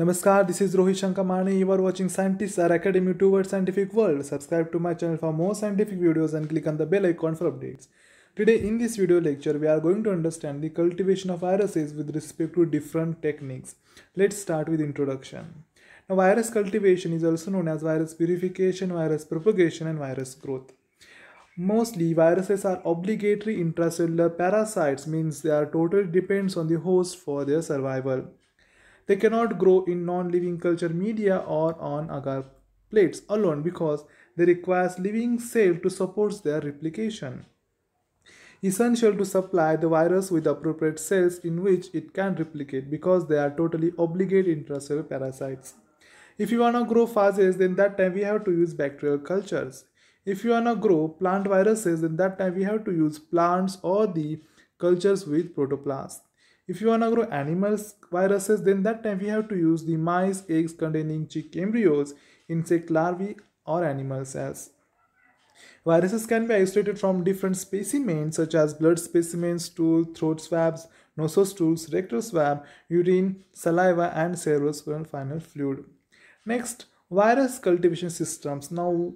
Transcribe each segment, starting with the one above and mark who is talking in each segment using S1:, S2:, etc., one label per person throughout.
S1: Namaskar, this is Rohit Shankamani. You are watching Scientists Are Academy Towards Scientific World. Subscribe to my channel for more scientific videos and click on the bell icon for updates. Today in this video lecture, we are going to understand the cultivation of viruses with respect to different techniques. Let's start with introduction. Now, virus cultivation is also known as virus purification, virus propagation and virus growth. Mostly viruses are obligatory intracellular parasites means they are totally depends on the host for their survival. They cannot grow in non-living culture media or on agar plates alone because they require living cell to support their replication. Essential to supply the virus with appropriate cells in which it can replicate because they are totally obligate intracellular parasites. If you wanna grow phages, then that time we have to use bacterial cultures. If you wanna grow plant viruses, then that time we have to use plants or the cultures with protoplasts. If you want to grow animals viruses, then that time we have to use the mice, eggs containing chick embryos, insect larvae or animal cells. Viruses can be isolated from different specimens such as blood specimens, stool, throat swabs, nostril stools, rectal swab, urine, saliva and cerebrospinal fluid. Next, virus cultivation systems. Now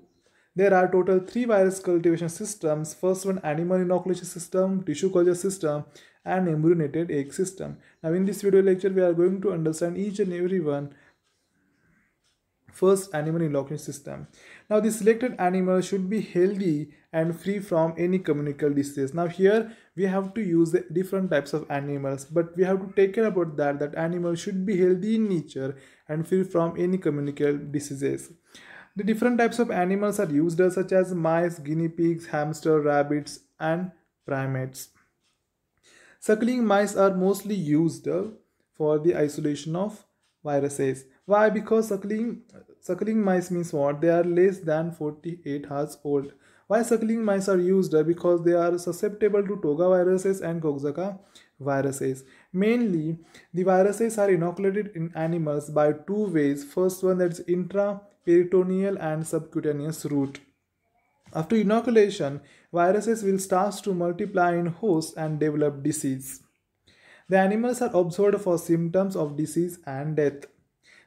S1: there are total three virus cultivation systems. First one animal inoculation system, tissue culture system and embryonated egg system. Now in this video lecture we are going to understand each and every one first animal inoculation system now the selected animal should be healthy and free from any communicable disease now here we have to use the different types of animals but we have to take care about that that animal should be healthy in nature and free from any communicable diseases the different types of animals are used such as mice, guinea pigs, hamster, rabbits and primates. Suckling mice are mostly used uh, for the isolation of viruses. Why? Because suckling, suckling mice means what? They are less than 48 hours old. Bicycling mice are used uh, because they are susceptible to toga viruses and coxsackie viruses. Mainly, the viruses are inoculated in animals by two ways. First one that's intraperitoneal and subcutaneous route. After inoculation, viruses will start to multiply in hosts and develop disease. The animals are observed for symptoms of disease and death.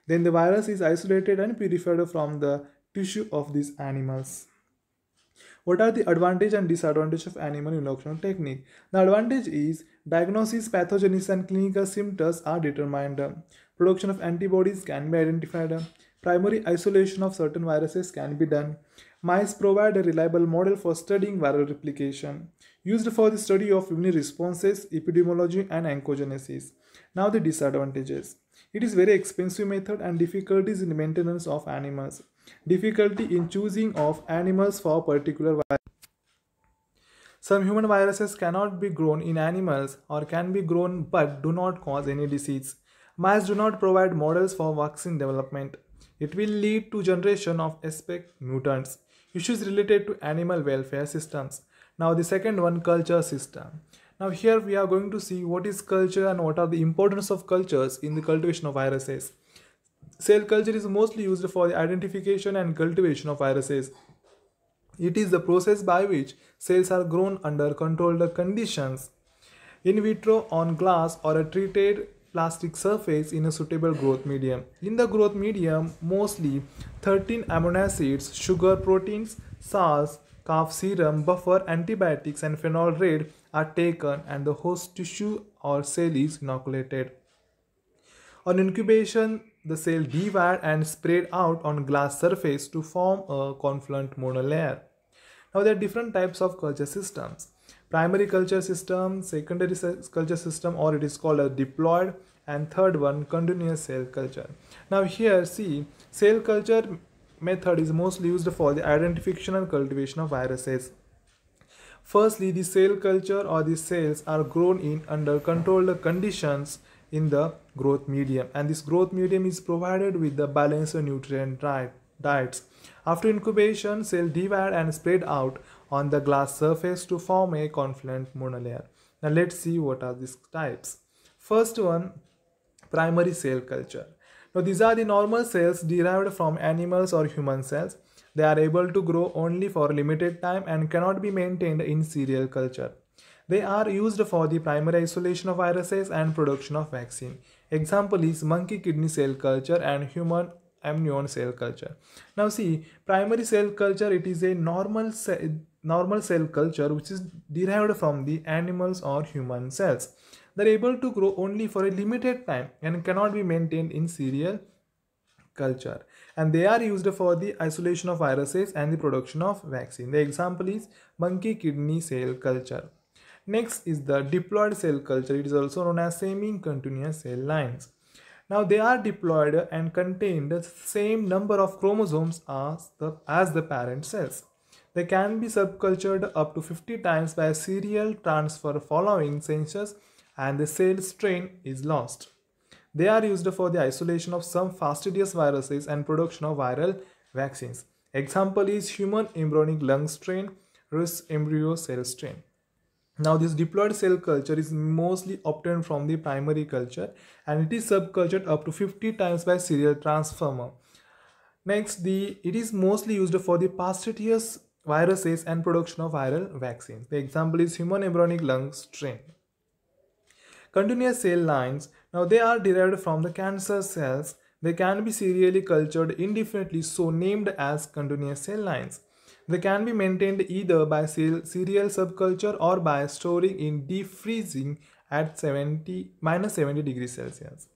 S1: Then the virus is isolated and purified from the tissue of these animals. What are the advantage and disadvantage of animal inoculation technique? The advantage is diagnosis, pathogenesis and clinical symptoms are determined. Production of antibodies can be identified. Primary isolation of certain viruses can be done. Mice provide a reliable model for studying viral replication, used for the study of immune responses, epidemiology, and oncogenesis. Now the disadvantages. It is very expensive method and difficulties in maintenance of animals difficulty in choosing of animals for particular virus. Some human viruses cannot be grown in animals or can be grown but do not cause any disease. Mice do not provide models for vaccine development. It will lead to generation of aspect mutants. Issues related to animal welfare systems. Now the second one culture system. Now here we are going to see what is culture and what are the importance of cultures in the cultivation of viruses. Cell culture is mostly used for the identification and cultivation of viruses. It is the process by which cells are grown under controlled conditions in vitro on glass or a treated plastic surface in a suitable growth medium. In the growth medium, mostly 13 amino acids, sugar proteins, salts, calf serum, buffer, antibiotics and phenol red are taken and the host tissue or cell is inoculated. On incubation, the cell divide and spread out on glass surface to form a confluent monolayer. Now there are different types of culture systems. Primary culture system, secondary culture system or it is called a diploid and third one continuous cell culture. Now here see cell culture method is mostly used for the identification and cultivation of viruses. Firstly, the cell culture or the cells are grown in under controlled conditions in the growth medium and this growth medium is provided with the balanced nutrient diets. After incubation, cell divide and spread out on the glass surface to form a confluent monolayer. Now let's see what are these types. First one, primary cell culture. Now these are the normal cells derived from animals or human cells. They are able to grow only for limited time and cannot be maintained in serial culture. They are used for the primary isolation of viruses and production of vaccine. Example is monkey kidney cell culture and human amnion cell culture. Now see, primary cell culture, it is a normal cell, normal cell culture which is derived from the animals or human cells. They're able to grow only for a limited time and cannot be maintained in serial culture and they are used for the isolation of viruses and the production of vaccine. The example is monkey kidney cell culture. Next is the diploid cell culture. It is also known as semi-continuous cell lines. Now they are diploid and contain the same number of chromosomes as the, as the parent cells. They can be subcultured up to 50 times by serial transfer following census and the cell strain is lost. They are used for the isolation of some fastidious viruses and production of viral vaccines. Example is human embryonic lung strain, Rus embryo cell strain. Now this diploid cell culture is mostly obtained from the primary culture and it is subcultured up to 50 times by serial transformer. Next, the it is mostly used for the pasteuritis viruses and production of viral vaccines. The example is human embryonic lung strain. Continuous cell lines, now they are derived from the cancer cells. They can be serially cultured indefinitely so named as continuous cell lines. They can be maintained either by serial subculture or by storing in defreezing at 70 minus 70 degrees Celsius.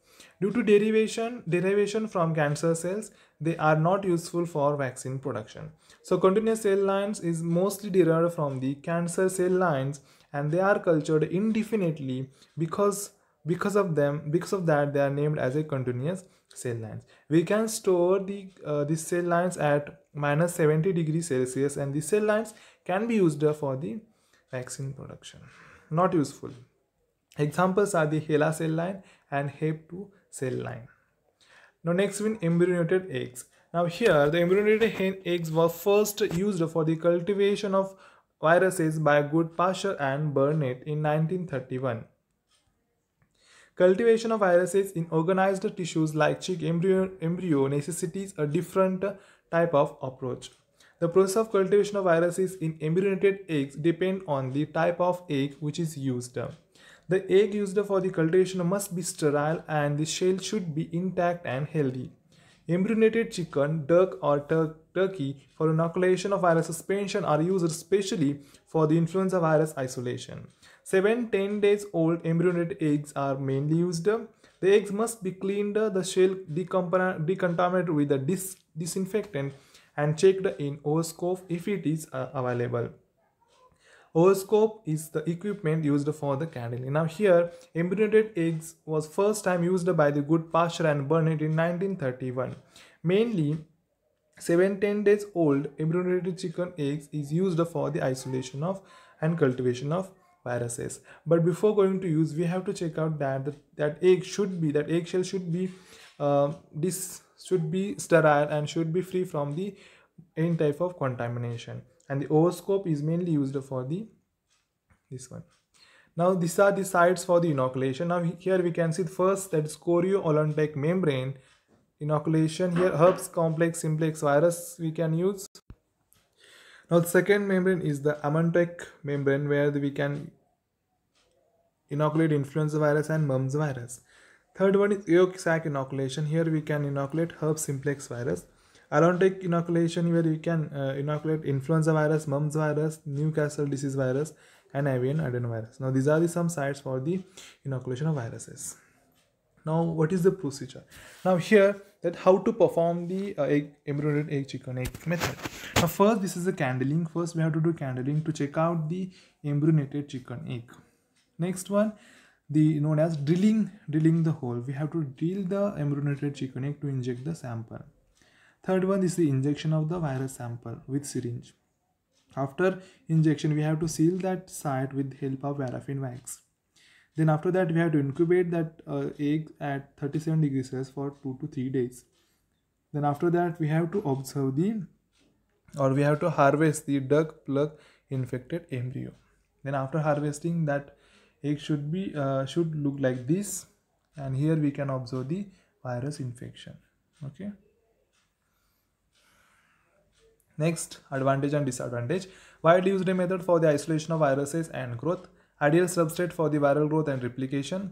S1: Due to derivation, derivation from cancer cells, they are not useful for vaccine production. So continuous cell lines is mostly derived from the cancer cell lines and they are cultured indefinitely because because of them because of that they are named as a continuous cell lines we can store the uh, the cell lines at minus 70 degree celsius and the cell lines can be used for the vaccine production not useful examples are the HeLa cell line and HEP2 cell line now next we embryonated eggs now here the embryonated hen eggs were first used for the cultivation of viruses by Goodpasture and Burnett in 1931 Cultivation of viruses in organized tissues like chick embryo, embryo necessitates a different type of approach. The process of cultivation of viruses in embryonated eggs depend on the type of egg which is used. The egg used for the cultivation must be sterile and the shell should be intact and healthy. Embryonated chicken, duck or tur turkey for inoculation of virus suspension are used specially for the influenza virus isolation. 7 10 days old embryonated eggs are mainly used. The eggs must be cleaned, the shell decontaminated with a dis disinfectant and checked in oscope if it is uh, available. Oscope is the equipment used for the candling. Now here, embryonated eggs was first time used by the good pasture and Burnett in 1931. Mainly, 7-10 days old embryonated chicken eggs is used for the isolation of and cultivation of viruses but before going to use we have to check out that that, that egg should be that eggshell should be uh, um, this should be sterile and should be free from the any type of contamination and the ooscope is mainly used for the this one now these are the sites for the inoculation now here we can see first that is chorioolympic membrane inoculation here herbs complex simplex virus we can use now the second membrane is the amantec membrane where we can inoculate influenza virus and mumps virus. Third one is yolk sac inoculation. Here we can inoculate herpes simplex virus. Allontech inoculation where you can uh, inoculate influenza virus, mumps virus, Newcastle disease virus and avian adenovirus. Now these are the some sites for the inoculation of viruses. Now what is the procedure? Now here that how to perform the uh, egg, embryonic egg chicken egg method. Now first this is a candling. First we have to do candling to check out the embryonated chicken egg next one the known as drilling drilling the hole we have to drill the embryonated chicken egg to inject the sample third one is the injection of the virus sample with syringe after injection we have to seal that site with help of paraffin wax then after that we have to incubate that uh, egg at 37 degrees celsius for 2 to 3 days then after that we have to observe the or we have to harvest the duck plug infected embryo then after harvesting that egg should be uh, should look like this and here we can observe the virus infection okay next advantage and disadvantage widely used method for the isolation of viruses and growth ideal substrate for the viral growth and replication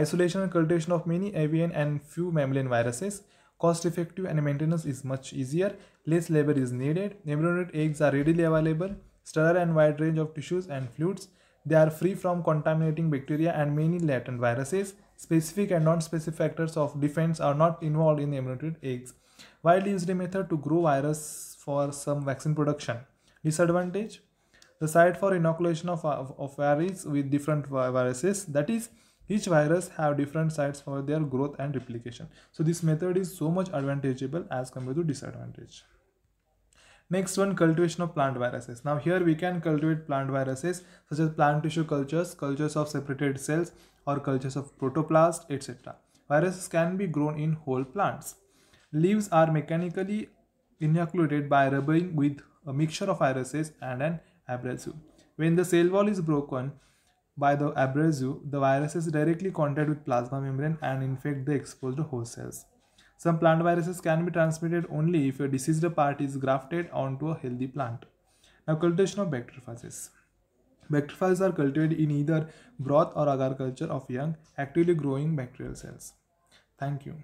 S1: isolation and cultivation of many avian and few mammalian viruses cost effective and maintenance is much easier less labor is needed embryonated eggs are readily available sterile and wide range of tissues and fluids they are free from contaminating bacteria and many latent viruses. Specific and non-specific factors of defense are not involved in inoculated eggs. Widely used a method to grow virus for some vaccine production. Disadvantage the site for inoculation of, of, of varies with different viruses that is each virus have different sites for their growth and replication so this method is so much advantageable as compared to disadvantage Next one, cultivation of plant viruses. Now here we can cultivate plant viruses such as plant tissue cultures, cultures of separated cells or cultures of protoplast, etc. Viruses can be grown in whole plants. Leaves are mechanically inoculated by rubbing with a mixture of viruses and an abrasive. When the cell wall is broken by the abrasive, the viruses directly contact with plasma membrane and infect the exposed host cells. Some plant viruses can be transmitted only if a diseased part is grafted onto a healthy plant. Now cultivation of bacteriophages. Bacteriophages are cultivated in either broth or agar culture of young, actively growing bacterial cells. Thank you.